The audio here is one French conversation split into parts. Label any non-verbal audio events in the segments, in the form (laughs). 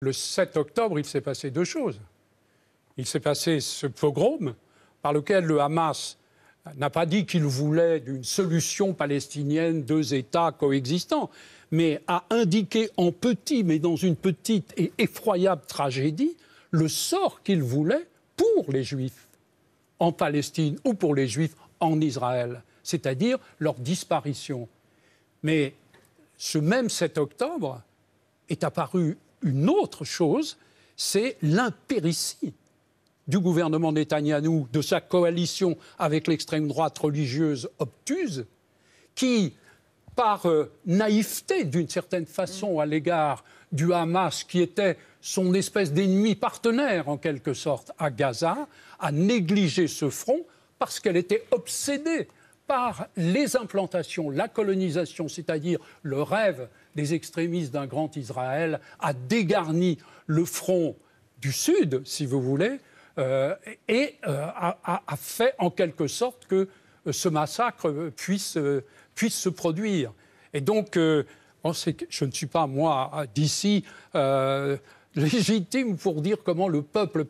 le 7 octobre, il s'est passé deux choses. Il s'est passé ce pogrom par lequel le Hamas n'a pas dit qu'il voulait d'une solution palestinienne, deux États coexistants, mais a indiqué en petit, mais dans une petite et effroyable tragédie, le sort qu'il voulait pour les Juifs en Palestine ou pour les Juifs en Israël, c'est-à-dire leur disparition. Mais ce même 7 octobre est apparu une autre chose, c'est l'impéritie du gouvernement Netanyahou, de sa coalition avec l'extrême droite religieuse obtuse, qui, par euh, naïveté d'une certaine façon à l'égard du Hamas, qui était son espèce d'ennemi partenaire en quelque sorte à Gaza, a négligé ce front parce qu'elle était obsédée par les implantations, la colonisation, c'est-à-dire le rêve des extrémistes d'un grand Israël, a dégarni le front du Sud, si vous voulez, euh, et euh, a, fait en quelque sorte que euh, ce massacre puisse, puisse se produire. Et donc, je ne suis pas, moi, d'ici, légitime pour dire comment le peuple,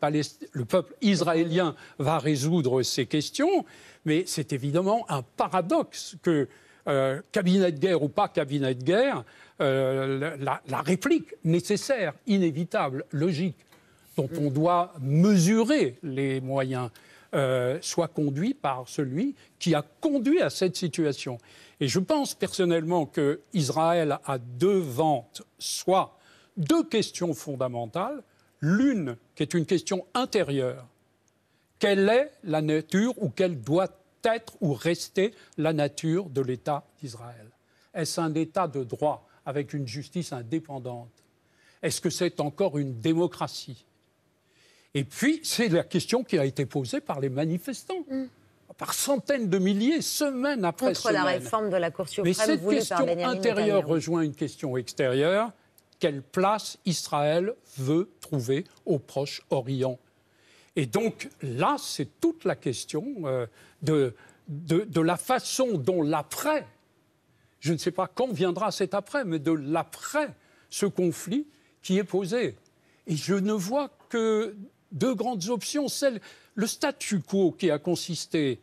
le peuple israélien va résoudre ces questions, mais c'est évidemment un paradoxe que, euh, cabinet de guerre ou pas cabinet de guerre, euh, la, réplique nécessaire, inévitable, logique, dont on doit mesurer les moyens, euh, soit conduit par celui qui a conduit à cette situation. Et je pense personnellement qu'Israël a deux ventes, soit deux questions fondamentales. L'une, qui est une question intérieure. Quelle est la nature ou quelle doit être ou rester la nature de l'État d'Israël Est-ce un État de droit avec une justice indépendante Est-ce que c'est encore une démocratie Et puis, c'est la question qui a été posée par les manifestants. Mm. par centaines de milliers, semaine après Contre semaine. la réforme de la Cour suprême. Mais cette question intérieure rejoint une question extérieure quelle place Israël veut trouver au Proche-Orient. Et donc là, c'est toute la question euh, de, de, la façon dont l'après, je ne sais pas quand viendra cet après, mais de l'après, ce conflit qui est posé. Et je ne vois que deux grandes options. Celle, le statu quo qui a consisté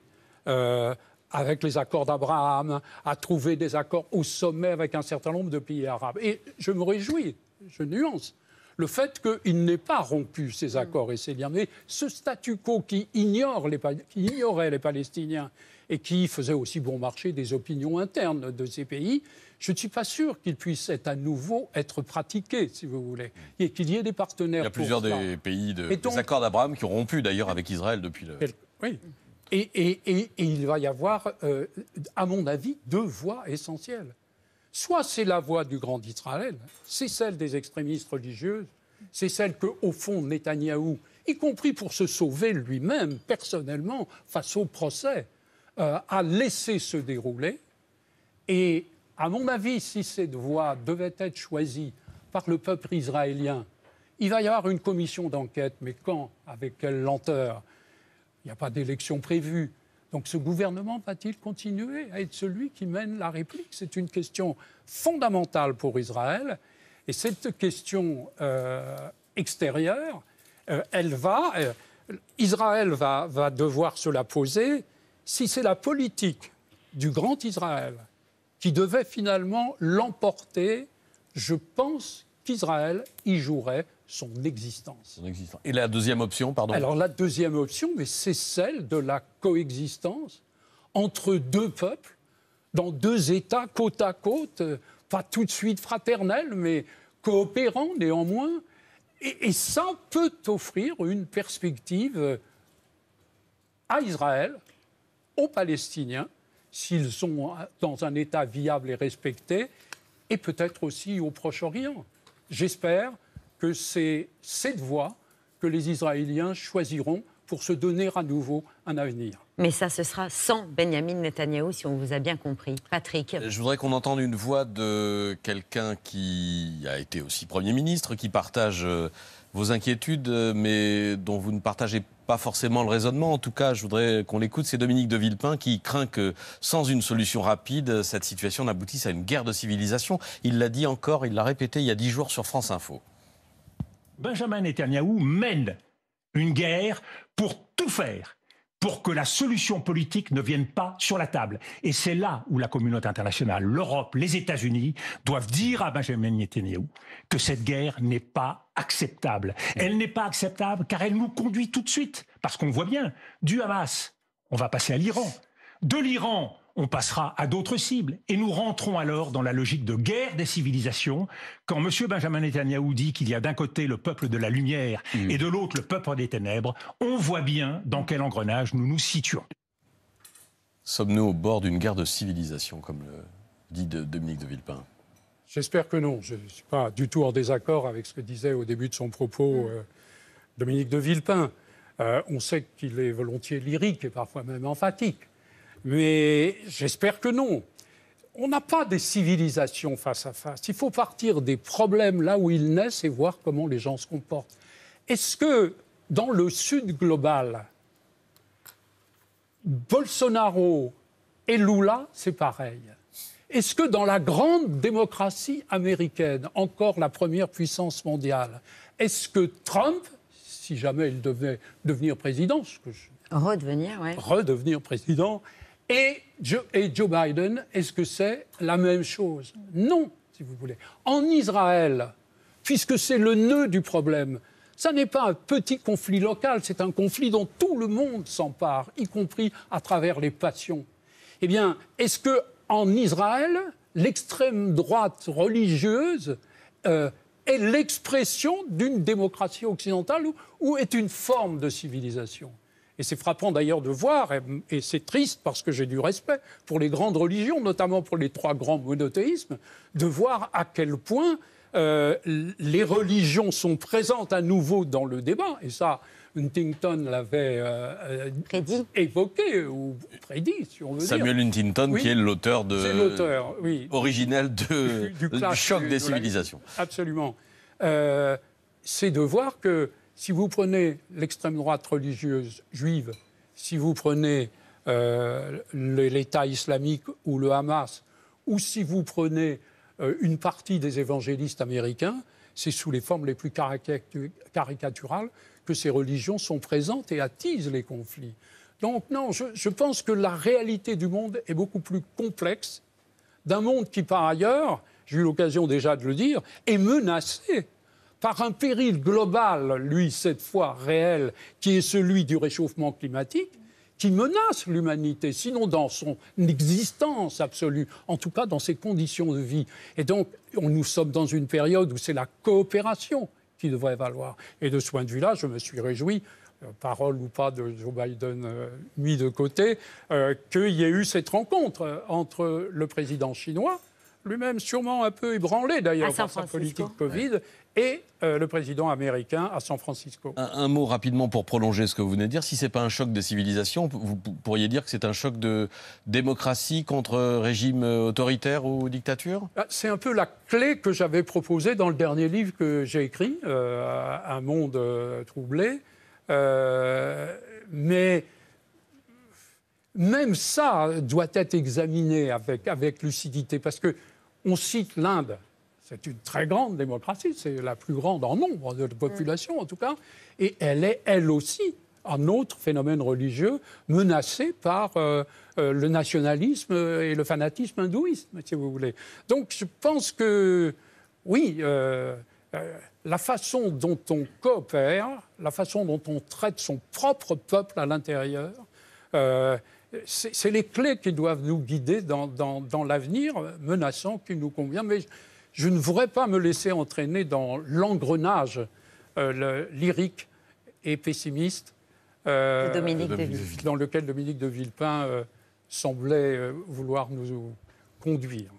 euh, avec les accords d'Abraham, à trouver des accords au sommet avec un certain nombre de pays arabes. Et je me réjouis, je nuance, le fait qu'il n'ait pas rompu ces mm. accords et ces liens. Mais ce statu quo qui, ignore les, qui ignorait les Palestiniens et qui faisait aussi bon marché des opinions internes de ces pays, je ne suis pas sûr qu'il puisse être à nouveau être pratiqué, si vous voulez, mm. et qu'il y ait des partenaires. Il y a plusieurs des pays de, des accords d'Abraham qui ont rompu d'ailleurs avec Israël depuis le. Oui. Et, il va y avoir, euh, à mon avis, deux voies essentielles. Soit c'est la voie du grand Israël, c'est celle des extrémistes religieuses, c'est celle que, au fond, Netanyahou, y compris pour se sauver lui-même personnellement face au procès, euh, a laissé se dérouler. Et à mon avis, si cette voie devait être choisie par le peuple israélien, il va y avoir une commission d'enquête, mais quand Avec quelle lenteur il n'y a pas d'élection prévue. Donc ce gouvernement va-t-il continuer à être celui qui mène la réplique C'est une question fondamentale pour Israël. Et cette question euh, extérieure, euh, elle va, euh, Israël va, va devoir se la poser si c'est la politique du grand Israël qui devait finalement l'emporter. Je pense qu'Israël y jouerait son existence. Et la deuxième option, pardon Alors la deuxième option, mais c'est celle de la coexistence entre deux peuples, dans deux États côte à côte, euh, pas tout de suite fraternels, mais coopérants néanmoins. Et, et ça peut offrir une perspective euh, à Israël, aux Palestiniens, s'ils sont euh, dans un État viable et respecté, et peut-être aussi au Proche-Orient. J'espère que c'est cette voie que les Israéliens choisiront pour se donner à nouveau un avenir. Mais ça, ce sera sans Benjamin Netanyahou, si on vous a bien compris. Patrick. Euh, je voudrais qu'on entende une voix de quelqu'un qui a été aussi Premier ministre, qui partage euh, vos inquiétudes, euh, mais dont vous ne partagez pas forcément le raisonnement. En tout cas, je voudrais qu'on l'écoute. C'est Dominique de Villepin qui craint que, sans une solution rapide, cette situation n'aboutisse à une guerre de civilisation. Il l'a dit encore, il l'a répété il y a dix jours sur France Info. Benjamin Netanyahou mène une guerre pour tout faire pour que la solution politique ne vienne pas sur la table. Et c'est là où la communauté internationale, l'Europe, les États-Unis doivent dire à Benjamin Netanyahu que cette guerre n'est pas acceptable. Elle n'est pas acceptable car elle nous conduit tout de suite, parce qu'on voit bien, du Hamas, on va passer à l'Iran. De l'Iran, on passera à d'autres cibles. Et nous rentrons alors dans la logique de guerre des civilisations, quand M. Benjamin Netanyahu dit qu'il y a d'un côté le peuple de la lumière mm. et de l'autre le peuple des ténèbres, on voit bien dans quel engrenage nous nous situons. Sommes-nous au bord d'une guerre de civilisation, comme le dit Dominique de Villepin J'espère que non. Je ne suis pas du tout en désaccord avec ce que disait au début de son propos mm. euh, Dominique de Villepin. Euh, on sait qu'il est volontiers lyrique et parfois même emphatique mais j'espère que non. On n'a pas des civilisations face à face. Il faut partir des problèmes là où ils naissent et voir comment les gens se comportent. Est-ce que dans le Sud global, Bolsonaro et Lula, c'est pareil Est-ce que dans la grande démocratie américaine, encore la première puissance mondiale, est-ce que Trump, si jamais il devait devenir président, Redevenir, ouais. Redevenir président. Et Joe, Biden, est-ce que c'est la même chose Non, si vous voulez. En Israël, puisque c'est le nœud du problème, ça n'est pas un petit conflit local, c'est un conflit dont tout le monde s'empare, y compris à travers les passions. Eh bien, est-ce que en Israël, l'extrême droite religieuse euh, est l'expression d'une démocratie occidentale ou est une forme de civilisation et c'est frappant d'ailleurs de voir, et c'est triste parce que j'ai du respect pour les grandes religions, notamment pour les trois grands monothéismes, de voir à quel point euh, les religions sont présentes à nouveau dans le débat. Et ça, Huntington l'avait euh, euh, évoqué ou prédit, si on veut Samuel Huntington, qui est l'auteur de originel de, du, (laughs) choc des civilisations. Absolument. c'est de voir que si vous prenez l'extrême droite religieuse juive, si vous prenez euh, l'État islamique ou le Hamas, ou si vous prenez euh, une partie des évangélistes américains, c'est sous les formes les plus caricaturales que ces religions sont présentes et attisent les conflits. Donc non, je pense que la réalité du monde est beaucoup plus complexe, d'un monde qui par ailleurs, j'ai eu l'occasion déjà de le dire, est menacé par un péril global, lui cette fois réel, qui est celui du réchauffement climatique, qui menace l'humanité, sinon dans son existence absolue, en tout cas dans ses conditions de vie. Et donc, on, nous sommes dans une période où c'est la coopération qui devrait valoir. Et de ce point de vue-là, je me suis réjoui euh, parole ou pas de Joe Biden euh, mis de côté, euh, qu'il y ait eu cette rencontre entre le président chinois lui-même sûrement un peu ébranlé d'ailleurs par sa politique Covid, et euh, le président américain à San Francisco. Un, mot rapidement pour prolonger ce que vous venez de dire. Si ce n'est pas un choc de civilisation, vous pourriez dire que c'est un choc de démocratie contre régime autoritaire ou dictature ah, C'est un peu la clé que j'avais proposée dans le dernier livre que j'ai écrit, euh, Un monde euh, troublé. mais même ça doit être examiné avec, avec lucidité, parce que on cite l'Inde. C'est une très grande démocratie, c'est la plus grande en nombre de population en tout cas, et elle est elle aussi un autre phénomène religieux menacé par euh, euh, le nationalisme et le fanatisme hindouiste, si vous voulez. Donc je pense que, oui, euh, la façon dont on coopère, la façon dont on traite son propre peuple à l'intérieur, c'est les clés qui doivent nous guider dans, l'avenir menaçant qui nous convient. Mais je ne voudrais pas me laisser entraîner dans l'engrenage euh, lyrique et pessimiste euh, dans lequel Dominique de Villepin euh, semblait vouloir nous conduire.